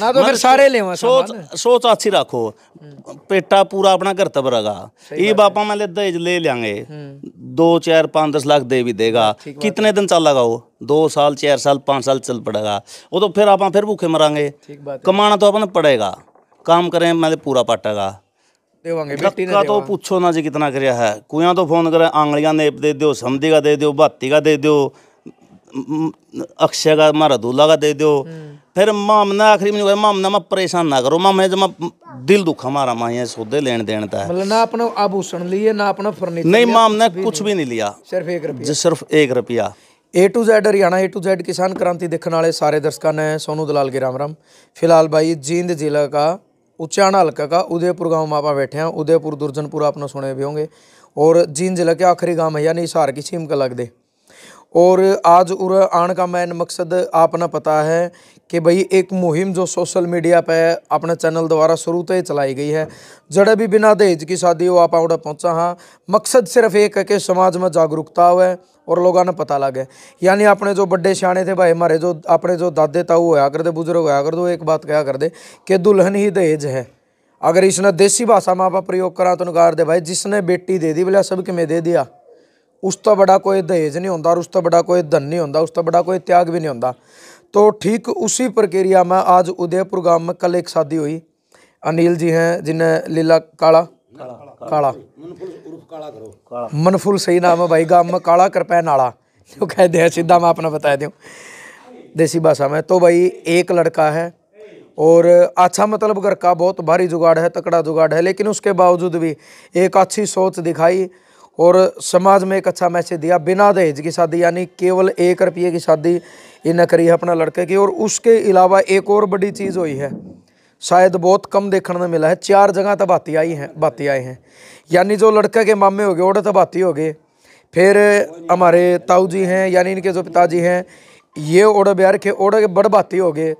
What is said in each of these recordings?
ना तो फिर सारे सोच सोच अच्छी रखो पेटा पूरा अपना ये बापा मैं दहेज ले लेंगे दो चार पाँच दस लाख दे भी देगा कितने दिन चल लगा दो साल चार साल पाँच साल चल पड़ेगा वो तो फिर आप फिर भूखे मरांगे कमाना तो अपने पड़ेगा काम करें मैं पूरा पाटेगा देवांगे तो पूछो ना जी कितना कर है कुया तो फोन करे आंगलिया नेप दे दौ समी का दे दौ बाती का दे दौ अक्षय का मारा दूल्हा का दे दो फिर मामना आखिरी मैंने मामना मैं परेशान ना करो मामा जब दिल दुखा मारा माँ सौदे लेन देन था मतलब ना अपना आभूषण लिए ना अपना फर्नीचर नहीं मामना कुछ भी नहीं लिया सिर्फ एक रुपया सिर्फ एक रुपया A to Z Haryana A to Z Kisan Kranti देखने वाले सारे दर्शकों ने सोनू दलाल के राम राम फिलहाल भाई जींद जिला का उच्चाना हल्का का उदयपुर गांव में आप बैठे हैं उदयपुर दुर्जनपुर आपने सुने भी होंगे और जींद जिला के आखिरी गांव है नहीं सार की छीम का लग दे और आज उर आण का मैन मकसद आपने पता है कि भाई एक मुहिम जो सोशल मीडिया पे अपने चैनल द्वारा शुरू तो चलाई गई है जड़े भी बिना दहेज की शादी हो आप आवड़े पहुँचा हाँ मकसद सिर्फ एक है कि समाज में जागरूकता हुए और लोगों ने पता लगे यानी अपने जो बड़े सियाने थे भाई हमारे जो अपने जो दादे ताऊ होया कर बुजुर्ग होया करते एक बात कह कर दे कि दुल्हन ही दहेज है अगर इसने देसी भाषा में आप प्रयोग करा तो नकार दे भाई जिसने बेटी दे दी बोला सब किमें दे दिया उस तो बड़ा कोई दहेज नहीं होंगे और उस तो बड़ा कोई धन नहीं होंगे उस तो बड़ा कोई त्याग भी नहीं होंगे तो ठीक उसी प्रक्रिया में आज उदयपुर गांव में कल एक शादी हुई अनिल जी हैं जिन्हें लीला काला काला, काला।, काला। मनफुल सही नाम है भाई गांव में काला कृपया नाला जो तो कह दे सीधा मैं अपना बता दूँ देसी भाषा में तो भाई एक लड़का है और अच्छा मतलब घर का बहुत भारी जुगाड़ है तकड़ा जुगाड़ है लेकिन उसके बावजूद भी एक अच्छी सोच दिखाई और समाज में एक अच्छा मैसेज दिया बिना दहेज की शादी यानी केवल एक रुपये की शादी इन्हें करी है अपना लड़के की और उसके अलावा एक और बड़ी चीज़ हुई है शायद बहुत कम देखने में मिला है चार जगह तबाती आई हैं बाती आए हैं यानी जो लड़के के मामे हो गए और तबाती हो गए फिर हमारे ताऊ जी हैं यानी इनके जो पिताजी हैं ये ओढ़ बिहार के ओढ़ के बड़ बाती हो गए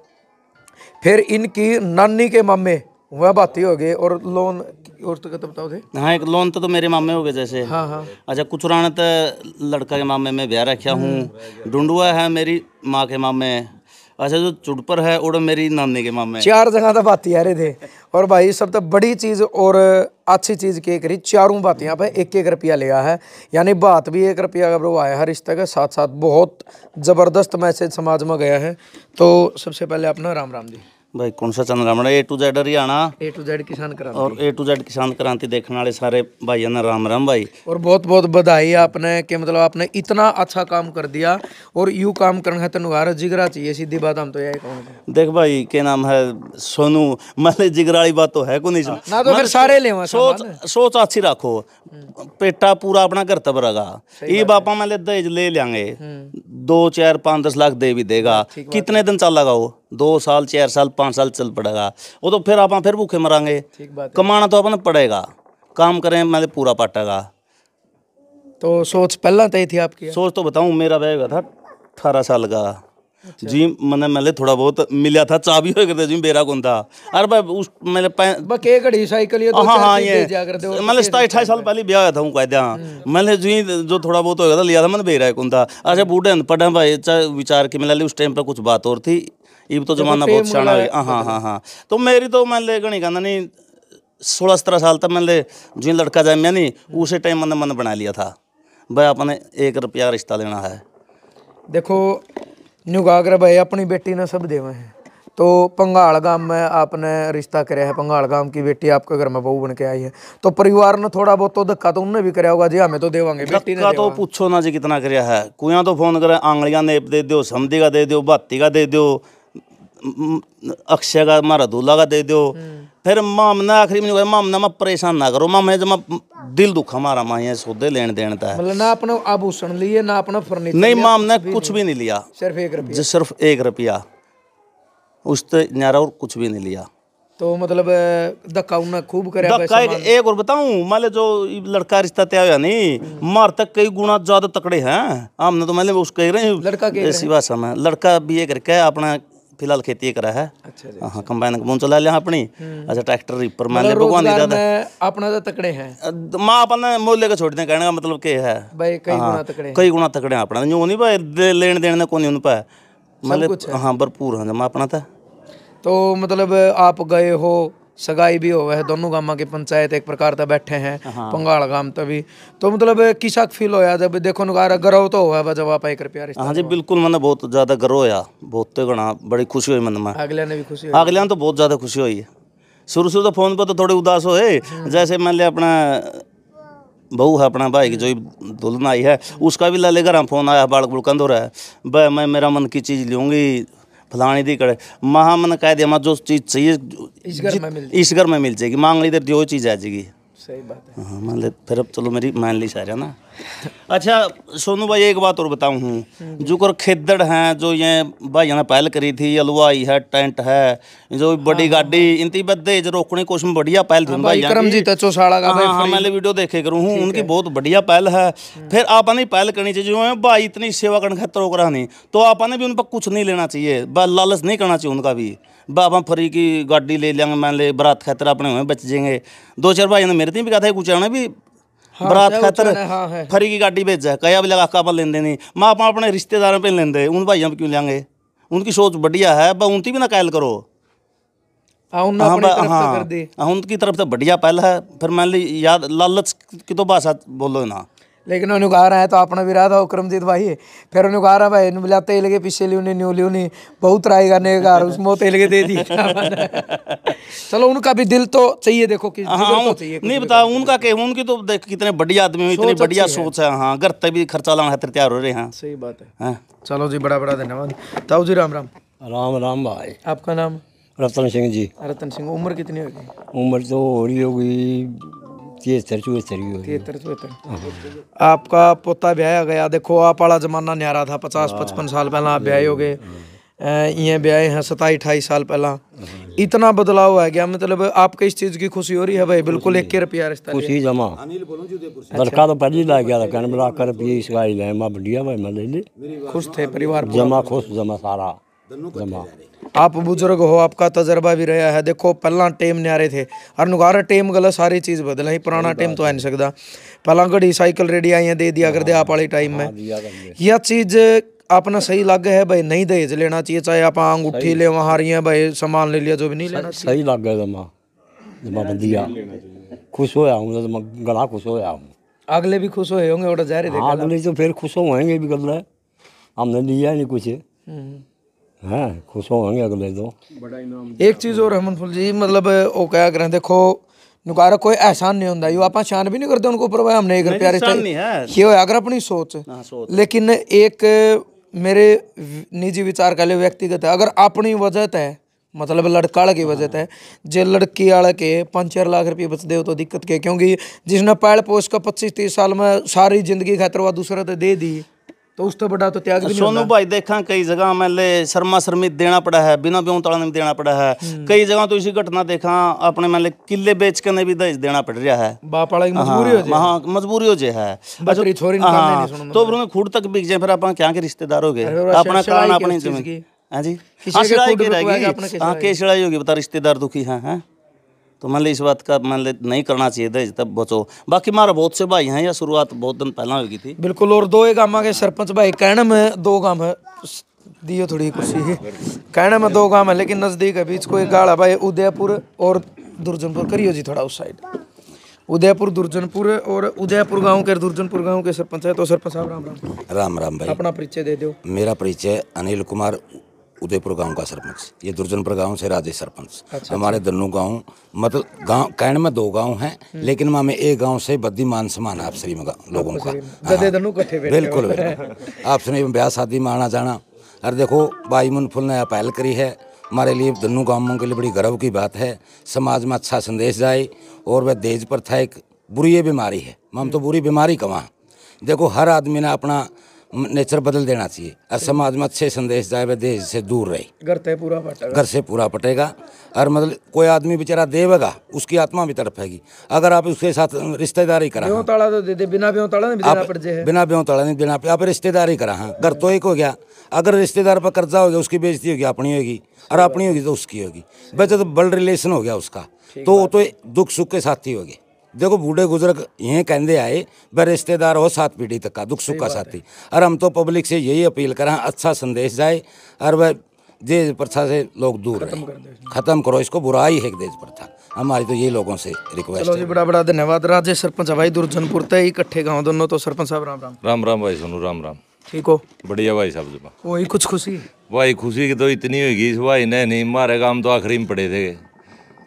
फिर इनकी नानी के मामे वह बाती हो गए और लोन और तो कत बताओ थे हाँ एक लोन तो, तो मेरे मामे हो गए जैसे हाँ हाँ अच्छा कुचराना तो लड़का के मामे में ब्याह रखा हूँ डुंडुआ हम्म। है मेरी माँ के मामे अच्छा जो चुटपर है और तो मेरी नानी के मामे चार जगह तो बातें आ रहे थे और भाई सब तो बड़ी चीज़ और अच्छी चीज़ के करी चारों बातें यहाँ पर एक एक रुपया लिया है यानी बात भी एक रुपया का आया है रिश्ते के साथ साथ बहुत ज़बरदस्त मैसेज समाज में गया है तो सबसे पहले अपना राम राम जी भाई कौन सा channel Ram A to Z Haryana A to Z Kisan Kranti और ए टू जेड किसान क्रांति देखने वाले सारे भाइयों ने राम राम भाई और बहुत बहुत बधाई आपने कि मतलब आपने इतना अच्छा काम कर दिया और यू काम करना है तेनुहार जिगरा चाहिए सीधी बात हम तो यही कहूँगा देख भाई क्या नाम है सोनू मतलब जिगरा वाली बात तो है को नहीं हाँ, ना तो फिर सारे ले सोच सोच अच्छी रखो हम्म। पेटा पूरा अपना घर तब रगा ये बापा मैं दहेज ले लेंगे हम्म। दो चार पाँच दस लाख दे भी देगा कितने दिन चल लगा दो साल चार साल पाँच साल चल पड़ेगा वो तो फिर आप फिर भूखे मरांगे कमाना तो अपने पड़ेगा काम करें मैं तो पूरा पाटेगा तो सोच पहला तय थी आपकी सोच तो बताऊँ मेरा बैग था अठारह साल का अच्छा। जी मैंने मैंने थोड़ा बहुत मिला था चाबी हो करते जी मेरा कौन था अरे भाई उस मैंने बक एक घड़ी साइकिल ये तो हाँ हाँ, हाँ ये मैंने सताई अठाई साल पहले ब्याह था हूँ कहते हाँ हम्म। मैंने जी जो थोड़ा बहुत हो गया था लिया था मैंने बेरा कौन था अच्छा बूढ़े पढ़े भाई चाहे विचार के मिला ली उस टाइम पर कुछ बात और थी इब तो जमाना बहुत शाना है हाँ हाँ हाँ तो मेरी तो मैं ले गणी कहना नहीं सोलह सत्रह साल तक मैंने जो लड़का जमया नहीं उसी टाइम मैंने मन बना लिया था भाई आपने एक रुपया रिश्ता लेना है देखो नुगागर भाई अपनी बेटी ने सब देवे हैं तो पंगाल गांव में आपने रिश्ता कराया है पंगाल गांव की बेटी आपके घर में बहू बन के आई है तो परिवार ने थोड़ा बहुत तो धक्का तो उनने भी कराया होगा जी हमें तो देवांगे बेटी ने तो पूछो ना जी कितना कराया है कुया तो फोन करे आंगलियां नेप दे दो समधी का दे दो बाती का दे दो अक्षय का मारा दूल्हा का दे दो फिर माम आखिरी मैंने माम ना मैं परेशान ना करो माम है जब दिल दुखा मारा माँ ये सौदे लेन देन था मतलब ना अपने आभूषण लिए ना अपना फर्नीचर नहीं माम कुछ भी नहीं लिया सिर्फ एक रुपया सिर्फ एक रुपया उससे न्यारा और कुछ भी नहीं लिया तो मतलब धक्का उन्हें खूब करे धक्का एक, एक और बताऊं माले जो लड़का रिश्ता तय हुआ नहीं मार तक कई गुना ज्यादा तकड़े हैं हमने तो मैंने उसके रहे लड़का ऐसी भाषा में लड़का भी ये करके अपना ਫਿਲਹਾਲ ਖੇਤੀ ਕਰ ਰਹਾ ਹੈ ਅੱਛਾ ਹਾਂ ਕੰਬਾਈਨ ਕੰਬੂਨ ਚਲਾ ਲਿਆ ਆਪਣੀ ਅੱਛਾ ਟਰੈਕਟਰ ਰੀਪਰ ਮੈਂ ਲੈ ਭਗਵਾਨ ਦੀ ਦਾਦਾ ਆਪਣਾ ਤਾਂ ਤਕੜੇ ਹੈ ਮਾਂ ਆਪਾਂ ਨੇ ਮੋਲੇ ਕੋ ਛੋੜ ਦੇ ਕਹਿਣਾ ਮਤਲਬ ਕੀ ਹੈ ਬਈ ਕਈ ਗੁਣਾ ਤਕੜੇ ਕਈ ਗੁਣਾ ਤਕੜੇ ਆਪਣਾ ਨਹੀਂ ਉਹ ਨਹੀਂ ਭਾਏ ਲੈਣ ਦੇਣ ਦਾ ਕੋਈ ਨਹੀਂ ਉਹਨੂੰ ਪਾ ਮਤਲਬ ਹਾਂ ਭਰਪੂਰ ਹਾਂ ਮਾਂ ਆਪਣਾ ਤਾਂ ਤੋ ਮਤਲਬ ਆਪ ਗਏ ਹੋ सगाई भी हो है दोनों गामा के पंचायत एक प्रकार तक बैठे हैं हाँ। पंगाल गाम तभी तो मतलब किसा फील होया जब देखो नुकार गर्व तो होया जब आप एक रुपया हाँ जी बिल्कुल मैंने बहुत ज्यादा गर्व होया बहुत तो बड़ी खुशी हुई मन में अगले ने भी खुशी अगलिया तो बहुत ज्यादा खुशी हुई है शुरू शुरू तो फोन पर तो थोड़े उदास हो हम्म। जैसे मान लिया अपना बहू है अपना भाई की जो दुल्हन आई है उसका भी ला लेकर हम फोन आया बाल बुलकंद हो रहा है वह मैं मेरा मन की चीज़ लूँगी फलानी दी कड़े महा मन कह दिया जो चीज़ चाहिए इस घर में मिल जाएगी मांग ली देर जो चीज़ आ जाएगी सही बात है हाँ मान ले फिर अब चलो मेरी मान ली सारे ना अच्छा सोनू भाई एक बात और बताऊँ कर खेदड़ हैं जो ये भाई ने पहल करी थी हलवाई है टेंट है जो बड़ी हाँ, गाड़ी हाँ। इनती जो रोकने कुछ बढ़िया पहल थी हाँ, भाई करमजीत चौसाड़ा का हाँ, हाँ मैंने वीडियो देखे करूँ हूँ उनकी बहुत बढ़िया पहल है फिर आपने पहल करनी चाहिए जो है भाई इतनी सेवा करने खतर रोक रहा नहीं तो आपने भी उन पर कुछ नहीं लेना चाहिए लालच नहीं करना चाहिए उनका भी बाबा फरी की गाड़ी ले लेंगे मान ले बरात खातर अपने हुए बच जाएंगे दो चार भाई ने मेरे तीन भी कहा था कुछ भी हाँ, बरात खतर हाँ, फरी की गाड़ी भेजा कया भी लगा कापा लेंदे नहीं माँ अपना अपने रिश्तेदारों पे लेंदे उन भाई हम क्यों लेंगे उनकी सोच बढ़िया है पर उनकी भी ना कैल करो हाँ, हाँ, हाँ उनकी तरफ से बढ़िया पहल है फिर मान ली याद लालच की तो भाषा बोलो ना लेकिन उन्हें कहा रहा है तो आपने भी रहा था क्रमजीत भाई फिर उन्हें कहा रहा भाई इन बुलाते ही पीछे लियो ने न्यू लियो बहुत ट्राई करने का उसमें तो लगे दे दी चलो उनका भी दिल तो चाहिए देखो कि हाँ, तो हाँ, चाहिए नहीं बताओ उनका के उनकी तो देख कितने बढ़िया आदमी है इतनी बढ़िया सोच है हाँ घर तक भी खर्चा लाना है तैयार हो रहे हैं हाँ। सही बात है हाँ। चलो जी बड़ा बड़ा धन्यवाद ताऊ जी राम राम राम राम भाई आपका नाम रतन सिंह जी रतन सिंह उम्र कितनी होगी उम्र तो हो रही होगी आपका पोता ब्याह गया देखो आप वाला जमाना न्यारा था पचास पचपन साल पहला आप ब्याह हो गए ये ब्याह हैं सताई अठाईस साल पहला इतना बदलाव है गया मतलब आपको इस चीज़ की खुशी हो रही है भाई बिल्कुल एक रुपया रिश्ता खुशी जमा लड़का तो पहले ला गया था कहने लगा कर इसका खुश थे परिवार जमा खुश जमा सारा ਜਮਾ ਆਪ ਬਜ਼ੁਰਗ ਹੋ ਆਪਕਾ ਤਜਰਬਾ ਵੀ ਰਿਹਾ ਹੈ ਦੇਖੋ ਪਹਿਲਾਂ ਟਾਈਮ ਨਿਆਰੇ ਥੇ ਔਰ ਨੁਗਾਰਾ ਟਾਈਮ ਗਲਾ ਸਾਰੀ ਚੀਜ਼ ਬਦਲ ਹੈ ਪੁਰਾਣਾ तो है नहीं सकता पहला घड़ी साइकिल रेडी आइए दे दिया करते आप वाले टाइम में हाँ, यह चीज़ अपना सही लग है भाई नहीं दहेज लेना चाहिए चाहे आप अंगूठी ले वहाँ रही भाई सामान ले लिया जो भी नहीं लेना सही लग गया जमा बंदिया खुश होया हूँ गला खुश होया हूँ अगले भी खुश होए होंगे तो हाँ, अगले तो फिर खुश होंगे भी गला हमने लिया नहीं कुछ हम्म। हैं हाँ, खुश होंगे अगले दो एक चीज़ और अमनफुल जी मतलब वो क्या करें देखो नुकारा कोई एहसान नहीं होता आप शान भी नहीं करते उनके ऊपर हम नहीं कर ये अगर अपनी सोच लेकिन एक मेरे निजी विचार का लिए व्यक्तिगत है अगर अपनी वजह है मतलब लड़का की वजह है जे लड़की वाले के पाँच चार लाख रुपये बचते हो तो दिक्कत के क्योंकि जिसने पैल पोष का पच्चीस तीस साल में सारी जिंदगी खातर वह दूसरे तो दे दी तो उस तो बड़ा तो त्याग भी सोनू भाई देखा कई जगह हमें ले शर्मा शर्मी देना पड़ा है बिना ब्यों तला भी देना पड़ा है हम्म। कई जगह तो इसी घटना देखा अपने मैं किले बेच के ने भी दहेज देना पड़ रहा है बाप वाला मजबूरी हो हाँ मजबूरी हो जे हाँ, है बकरी छोरी अच्छा, हाँ, तो ब्रो खुद तक बिक जाए फिर आप क्या के रिश्तेदार हो गए अपना कारण अपनी जमीन हाँ जी हाँ केसड़ाई हाँ, होगी बता रिश्तेदार दुखी हैं तो मान ली इस बात का मान ली नहीं करना चाहिए दहेज तब बचो बाकी मारा बहुत से भाई हैं या शुरुआत बहुत दिन पहला होगी थी बिल्कुल और दो गामा के सरपंच भाई कहने में दो गांव है दियो थोड़ी खुशी है कहने में दो गांव है लेकिन नज़दीक है बीच को एक गाड़ा भाई उदयपुर और दुर्जनपुर करियो जी थोड़ा उस साइड उदयपुर दुर्जनपुर और उदयपुर गांव के दुर्जनपुर गांव के सरपंच है तो सरपंच साहब राम राम राम राम भाई अपना परिचय दे दो मेरा परिचय अनिल कुमार उदयपुर गांव का सरपंच ये दुर्जनपुर गांव से राजे सरपंच अच्छा, अच्छा। हमारे अच्छा। दन्नू गांव मतलब गांव कैण में दो गांव हैं हम्म। लेकिन हमें एक गांव से बद्दी मान सम्मान आप श्री में लोगों का हाँ। बिल्कुल बिल्कुल आप श्री में ब्याह शादी में आना जाना अरे देखो भाई मुनफुल ने अपहल करी है हमारे लिए दोनों गांवों के लिए बड़ी गर्व की बात है समाज में अच्छा संदेश जाए और वह देश पर था एक बुरी बीमारी है हम तो हम्म। बुरी बीमारी कमा देखो हर आदमी ने अपना नेचर बदल देना चाहिए और समाज में अच्छे संदेश जाए देश से दूर रहे घर से पूरा पटेगा घर से पूरा पटेगा और मतलब कोई आदमी बेचारा देवेगा उसकी आत्मा भी तड़पेगी अगर आप उसके साथ रिश्तेदारी करा हाँ। तो दे दे बिना ब्यो ताड़ा नहीं बिना ब्यों नहीं देना आप रिश्तेदारी करा हाँ घर तो एक हो गया अगर रिश्तेदार पर कर्जा हो गया उसकी बेजती होगी अपनी होगी और अपनी होगी तो उसकी होगी बस तो ब्लड रिलेशन हो गया उसका तो वो तो दुख सुख के साथ ही हो देखो बूढ़े गुजरक ये कहते आए वह रिश्तेदार हो सात पीढ़ी तक का दुख सुख का साथी और हम तो पब्लिक से यही अपील करें अच्छा संदेश जाए और वह देश प्रथा से लोग दूर रहे खत्म करो इसको बुराई है देश प्रथा हमारी तो ये लोगों से रिक्वेस्ट है बड़ा बड़ा धन्यवाद राजे सरपंच भाई दुर्जनपुर ते इकट्ठे गाँव दोनों तो सरपंच साहब राम राम राम राम भाई सुनो राम राम ठीक हो बढ़िया भाई साहब जब वही कुछ खुशी भाई खुशी की तो इतनी होगी भाई ने नहीं मारे काम तो आखिरी में पड़े थे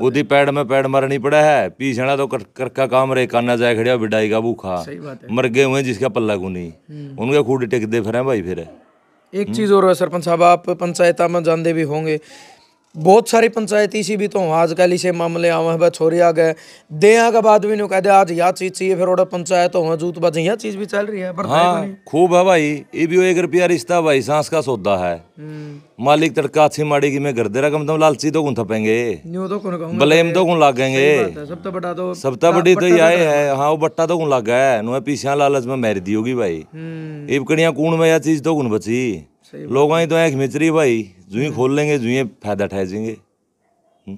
ਉਹਦੀ ਪੈੜ ਮੈਂ ਪੈੜ ਮਾਰਣੀ ਪੜਾ ਹੈ तो करका ਕਰਕਾ ਕਾਮ काना जाए ਜਾਇ ਖੜਿਆ ਬਿਡਾਈ ਦਾ ਭੂਖਾ मरगे हुए जिसका पल्ला गुनी नहीं हम्म। उनके खूड टिकते फिर भाई फिर एक चीज़ और सरपंच साहब आप पंचायत में जानते भी होंगे बहुत सारी पंचायत इसी भी तो आजकल इसे मामले आवा बा छोरी आ गए दया का बाद भी कह दे आज यह चीज चाहिए फिर पंचायत हो जूत बाज यह चीज भी चल रही है हाँ खूब है भाई ये भी एक रुपया रिश्ता भाई सांस का सौदा है हम्म। मालिक तड़का अच्छी माड़ी की मैं कर दे रहा कम लालची तो कौन थपेंगे तो ब्लेम तो कौन लागेंगे सब तो बड़ा तो सब तो बड़ी तो यह है हाँ वो बट्टा तो कौन लागा है नुआ लालच में मैर दी होगी भाई हम्म। इबकड़िया कून में यह चीज तो कौन बची लोग तो एक मिचरी भाई जुई खोल लेंगे जुए फायदा ठहजेंगे हम्म।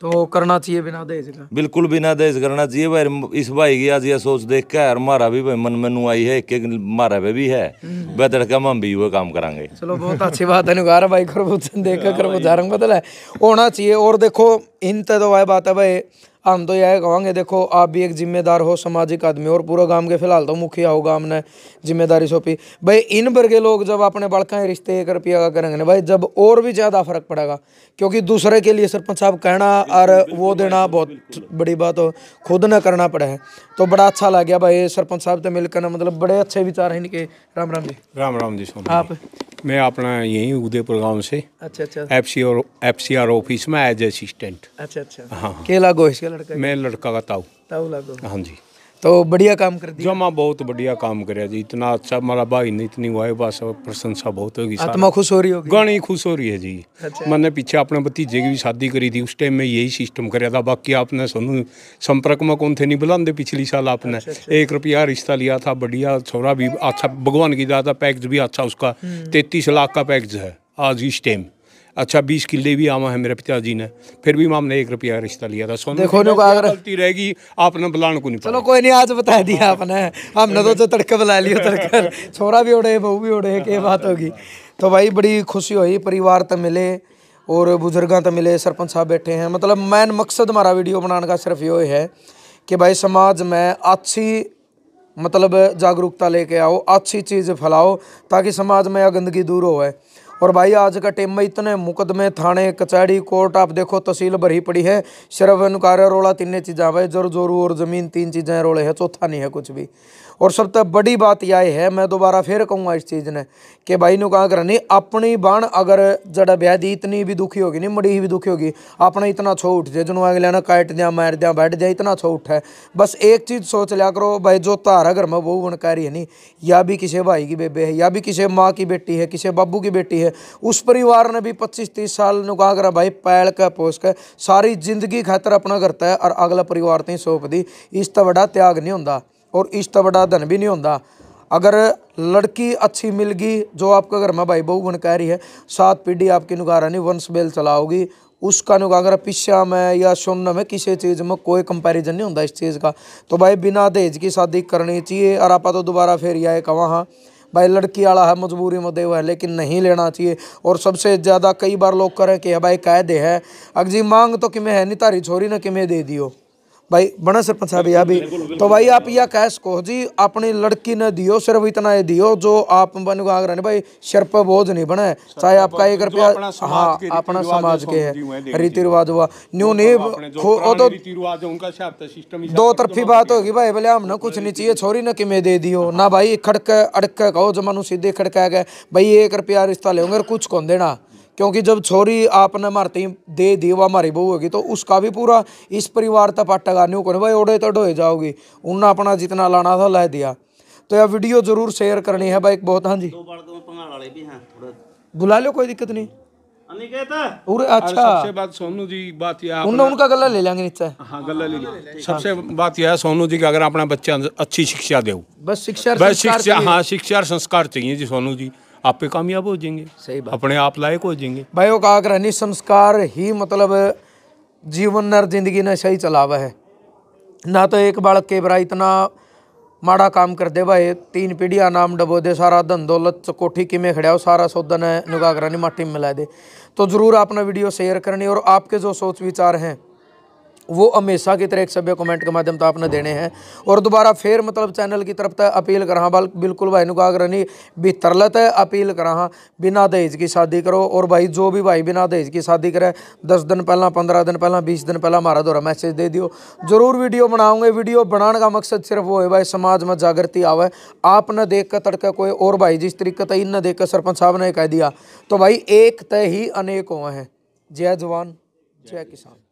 तो करना चाहिए बिना दहेज का बिल्कुल बिना दहेज करना चाहिए भाई इस भाई की आज यह सोच देख के यार मारा भी भाई मन में आई है एक एक मारा पे भी है वह हम्म। तड़का हम भी हुए काम करांगे चलो बहुत अच्छी बात है नुगार भाई खरबूजन देख कर खरबूजा रंग बदला होना चाहिए और देखो इन तो भाई बात है भाई हम तो यह कहेंगे देखो आप भी एक जिम्मेदार हो सामाजिक आदमी और पूरा गांव के फिलहाल तो मुखिया होगा हमने जिम्मेदारी सौंपी भाई इन वर्गे लोग जब अपने बड़का रिश्ते एक रुपया का करेंगे ना भाई जब और भी ज़्यादा फर्क पड़ेगा क्योंकि दूसरे के लिए सरपंच साहब कहना और वो देना बहुत बड़ी बात हो खुद ना करना पड़े है तो बड़ा अच्छा लग गया भाई सरपंच साहब तो मिलकर ना मतलब बड़े अच्छे विचार हैं इनके राम राम जी राम राम जी आप मैं अपना यही उदयपुर गांव से अच्छा अच्छा एफ सी और एफ सी आर ऑफिस में एज असिस्टेंट अच्छा अच्छा हाँ केला गोश इसके ਲੜਕਾ मैं लड़का का ताऊ ताऊ लागो हाँ जी तो बढ़िया काम कर दिया जमा बहुत बढ़िया काम कराया जी इतना अच्छा हमारा भाई ने इतनी वाह बस प्रशंसा बहुत होगी आत्मा खुश हो रही होगी गाने खुश हो रही है जी अच्छा। मैंने पीछे अपने भतीजे की भी शादी करी थी उस टाइम में यही सिस्टम कराया बाकी आपने सोनू संपर्क में कौन थे नहीं बुलाते पिछली साल आपने अच्छा, अच्छा। एक रुपया रिश्ता लिया था बढ़िया छोरा भी अच्छा भगवान की दाता पैकेज भी अच्छा उसका हम्म। तैतीस लाख का पैकेज है आज इस टाइम अच्छा बीस किले भी आवा है मेरे पिताजी ने फिर भी मामने एक रुपया रिश्ता लिया था सोने देखो गलती रहेगी आपने बुलाने को नहीं चलो कोई नहीं आज बता दिया आपने हमने तो जो तड़के बुला लिया तड़के छोरा भी उड़े बहू भी उड़े क्या बात होगी तो भाई बड़ी खुशी हुई परिवार तो मिले और बुजुर्गों तो मिले सरपंच साहब बैठे हैं मतलब मैन मकसद हमारा वीडियो बनाने का सिर्फ ये है कि भाई समाज में अच्छी मतलब जागरूकता लेके आओ अच्छी चीज़ फैलाओ ताकि समाज में यह गंदगी दूर हो और भाई आज का टेम में इतने मुकदमे थाने कचहरी कोर्ट आप देखो तहसील भरी पड़ी है सिर्फ अनुकार रोला तीन चीज़ें भाई जर जोरू और ज़मीन तीन चीज़ें रोड़े है चौथा नहीं है कुछ भी और सब तो बड़ी बात यह है मैं दोबारा फिर कहूँगा इस चीज़ ने कि भाई ने कहा करनी अपनी बाण अगर जड़ा ब्याह दी इतनी भी दुखी होगी नहीं मड़ी भी दुखी होगी अपना इतना छो उठ जाए जिन्होंने अगले ना काट दिया मार दिया बैठ दिया इतना छो उठ है बस एक चीज़ सोच लिया करो भाई जो धारा घर में कह रही है नहीं या भी किसी भाई की बेबे है या भी किसी माँ की बेटी है किसी बाबू की बेटी है उस परिवार ने भी पच्चीस तीस साल ने कहा करा भाई पैल का पोस का सारी जिंदगी खातर अपना करता है और अगला परिवार तीन सौंप दी इस तो बड़ा त्याग नहीं होंगे और इश्ता तो बड़ा धन भी नहीं होता अगर लड़की अच्छी मिल गई जो आपका घर में भाई बहू बन कह रही है सात पीढ़ी आपकी नुकारा नहीं वंश बेल चलाओगी उसका नुगा अगर में या सुन में किसी चीज़ में कोई कंपैरिजन नहीं होता इस चीज़ का तो भाई बिना दहेज की शादी करनी चाहिए और आपा तो दोबारा फिर यह कहाँ हाँ भाई लड़की वाला है मजबूरी में हुआ है लेकिन नहीं लेना चाहिए और सबसे ज़्यादा कई बार लोग करें कि भाई कह दे है अगजी मांग तो किमें है नहीं तारी छोरी ना किमें दे दियो भाई बना सरपंच साहब या भी तो भाई आप यह कह सको जी अपनी लड़की ने दियो सिर्फ इतना ही दियो जो आप बन आग्रह भाई सिर बोझ नहीं बना चाहे आपका एक रुपया हाँ अपना समाज हाँ, के है रीति रिवाज हुआ तो न्यू नहीं तो दो तरफी बात होगी भाई बोले हम ना कुछ नहीं चाहिए छोरी ने कि दे दियो ना भाई खड़क अड़क कहो जमानू सीधे खड़का है भाई एक रुपया रिश्ता लेंगे कुछ कौन देना क्योंकि जब छोरी आपने मारती दे दी वह हमारी बहू होगी तो उसका भी पूरा इस परिवार तपाटा गाने को भाई ओढ़े तो ढोए जाओगी उनने अपना जितना लाना था ला दिया तो यह वीडियो जरूर शेयर करनी है भाई बहुत हाँ जी तो बुला लो कोई दिक्कत नहीं अच्छा सबसे बात सोनू जी बात यह उनका गला ले लेंगे नीचे हाँ गला ले लेंगे सबसे बात यह है सोनू जी का अगर अपना बच्चा अच्छी शिक्षा दे बस शिक्षा बस शिक्षा हाँ शिक्षा और संस्कार चाहिए जी सोनू जी आप पे कामयाब हो जाएंगे सही बात अपने आप लायक हो जाएंगे भाइयों का अग्रहणी संस्कार ही मतलब जीवन नर जिंदगी ने सही चलावा है ना तो एक बालक के बरा इतना माड़ा काम कर दे भाई तीन पीढ़िया नाम डबो दे सारा धन दौलत चकोठी की खड़ा हो सारा सौदा ने नुगागरानी माटी में मिला दे तो ज़रूर अपना वीडियो शेयर करनी और आपके जो सोच विचार हैं वो हमेशा की तरह एक सभ्य कमेंट के माध्यम तो आपने देने हैं और दोबारा फिर मतलब चैनल की तरफ तक अपील करा बल बिल्कुल भाई नुका नहीं भी तरलत है अपील करा हाँ बिना दहेज की शादी करो और भाई जो भी भाई बिना दहेज की शादी करे दस दिन पहला पंद्रह दिन पहला बीस दिन पहला हमारा दौरा मैसेज दे दियो जरूर वीडियो बनाओगे वीडियो बनाने का मकसद सिर्फ वो है भाई समाज में जागृति आवे आप न देख कर तड़का कोई और भाई जिस तरीके तय न देख कर सरपंच साहब ने कह दिया तो भाई एक तय ही अनेक हुए हैं जय जवान जय किसान